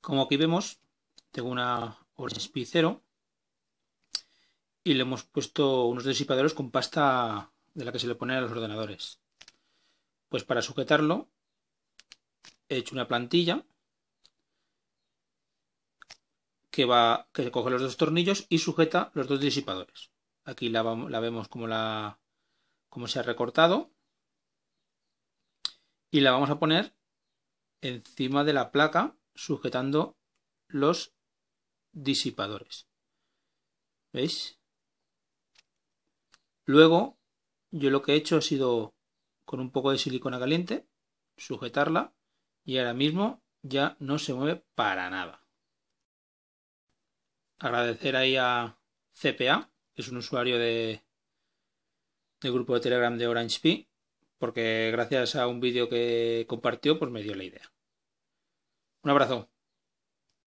Como aquí vemos, tengo una Orange y le hemos puesto unos disipadores con pasta de la que se le pone a los ordenadores. Pues para sujetarlo he hecho una plantilla que va que coge los dos tornillos y sujeta los dos disipadores. Aquí la, la vemos como la como se ha recortado y la vamos a poner encima de la placa sujetando los disipadores. ¿Veis? Luego, yo lo que he hecho ha sido con un poco de silicona caliente, sujetarla y ahora mismo ya no se mueve para nada. Agradecer ahí a CPA, que es un usuario de, del grupo de Telegram de Orange P, porque gracias a un vídeo que compartió, pues me dio la idea. Un abrazo.